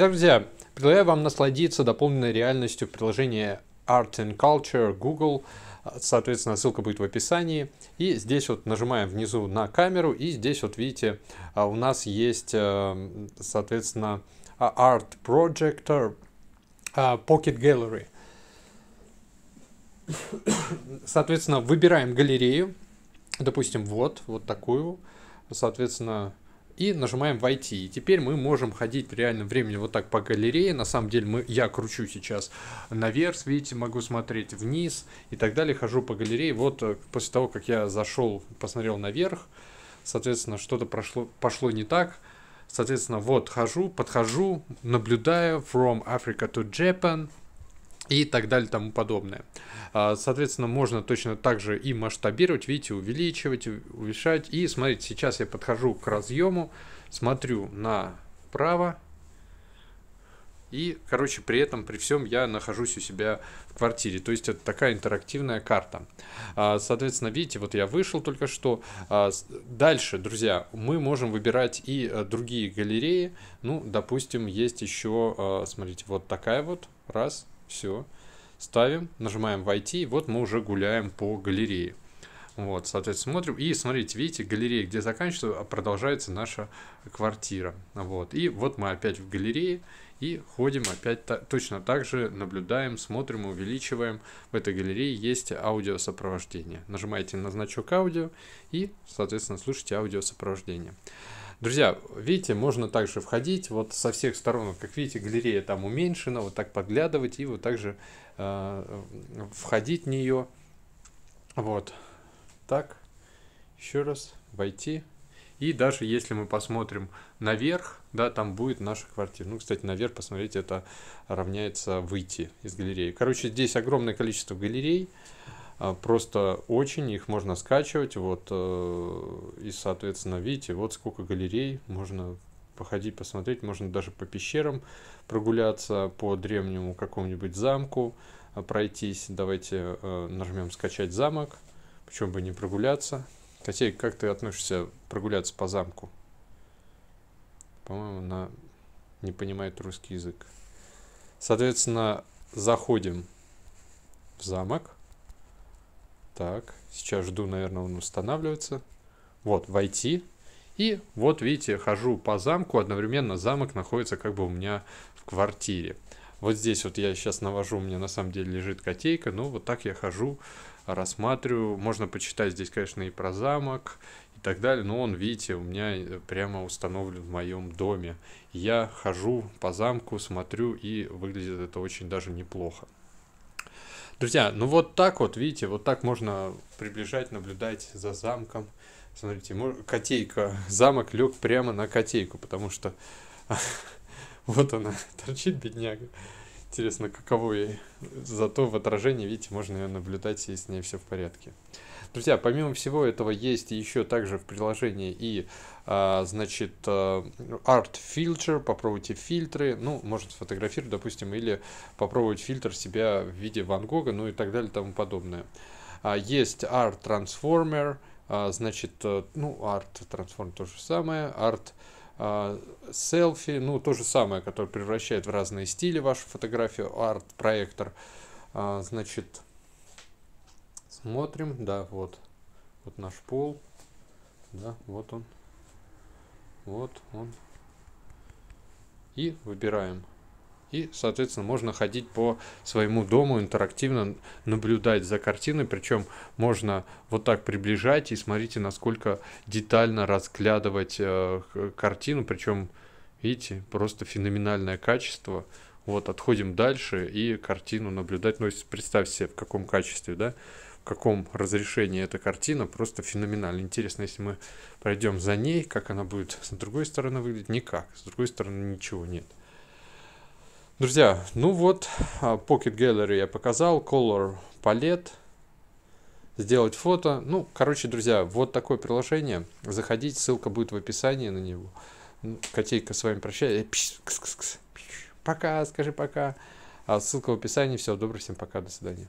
Друзья, предлагаю вам насладиться дополненной реальностью приложения Art and Culture Google. Соответственно, ссылка будет в описании. И здесь вот нажимаем внизу на камеру, и здесь вот видите, а, у нас есть, э, соответственно, а, Art Projector а, Pocket Gallery. Соответственно, выбираем галерею, допустим, вот, вот такую. Соответственно, и нажимаем «Войти». И теперь мы можем ходить в реальном времени вот так по галерее. На самом деле мы, я кручу сейчас наверх, видите, могу смотреть вниз и так далее. Хожу по галерее. Вот э, после того, как я зашел, посмотрел наверх, соответственно, что-то прошло, пошло не так. Соответственно, вот хожу, подхожу, наблюдаю from Africa to Japan – и так далее, тому подобное. А, соответственно, можно точно так же и масштабировать, видите, увеличивать, увеличать. И смотрите, сейчас я подхожу к разъему, смотрю направо, и, короче, при этом, при всем я нахожусь у себя в квартире. То есть это такая интерактивная карта. А, соответственно, видите, вот я вышел только что. А, дальше, друзья, мы можем выбирать и э, другие галереи. Ну, допустим, есть еще, э, смотрите, вот такая вот, раз, все. Ставим, нажимаем «Войти», и вот мы уже гуляем по галерее. Вот, соответственно, смотрим. И смотрите, видите, галерея, где заканчивается, а продолжается наша квартира. Вот. И вот мы опять в галерее и ходим опять та точно так же, наблюдаем, смотрим, увеличиваем. В этой галерее есть аудиосопровождение. Нажимаете на значок аудио и, соответственно, слушайте аудиосопровождение. сопровождение. Друзья, видите, можно также входить вот со всех сторон. Как видите, галерея там уменьшена, вот так подглядывать и вот также э, входить в нее. Вот. Так. Еще раз. Войти. И даже если мы посмотрим наверх, да, там будет наша квартира. Ну, кстати, наверх, посмотрите, это равняется выйти из галереи. Короче, здесь огромное количество галерей. А, просто очень их можно скачивать, вот, э, и, соответственно, видите, вот сколько галерей можно походить, посмотреть, можно даже по пещерам прогуляться, по древнему какому-нибудь замку э, пройтись. Давайте э, нажмем «Скачать замок», почему бы не прогуляться. Котей, как ты относишься прогуляться по замку? По-моему, она не понимает русский язык. Соответственно, заходим в замок. Так, сейчас жду, наверное, он устанавливается. Вот, войти. И вот, видите, хожу по замку, одновременно замок находится как бы у меня в квартире. Вот здесь вот я сейчас навожу, у меня на самом деле лежит котейка, но вот так я хожу, рассматриваю. Можно почитать здесь, конечно, и про замок и так далее, но он, видите, у меня э, прямо установлен в моем доме. Я хожу по замку, смотрю, и выглядит это очень даже неплохо. Друзья, ну вот так вот, видите, вот так можно приближать, наблюдать за замком. Смотрите, котейка, замок лег прямо на котейку, потому что вот она торчит, бедняга. Интересно, каково ей. Зато в отражении, видите, можно ее наблюдать, если с ней все в порядке. Друзья, помимо всего этого есть еще также в приложении и, а, значит, э, Art Filter, попробуйте фильтры, ну, может сфотографировать, допустим, или попробовать фильтр себя в виде Ван Гога, ну и так далее и тому подобное. А, есть Art Transformer, а, значит, э, ну, Art Transformer то же самое, Art... Art а, селфи, ну, то же самое, которое превращает в разные стили вашу фотографию, арт-проектор. А, значит, смотрим, да, вот, вот наш пол, да, вот он, вот он. И выбираем и, соответственно, можно ходить по своему дому, интерактивно наблюдать за картиной. Причем можно вот так приближать и смотрите, насколько детально разглядывать э, картину. Причем, видите, просто феноменальное качество. Вот, отходим дальше и картину наблюдать. Ну, есть, представь себе, в каком качестве, да, в каком разрешении эта картина. Просто феноменально. Интересно, если мы пройдем за ней, как она будет с другой стороны выглядеть. Никак. С другой стороны ничего нет. Друзья, ну вот, а, Pocket Gallery я показал, Color Palette, сделать фото. Ну, короче, друзья, вот такое приложение. Заходите, ссылка будет в описании на него. Ну, котейка с вами прощается. Э, пока, скажи пока. А ссылка в описании. Всего доброго, всем пока, до свидания.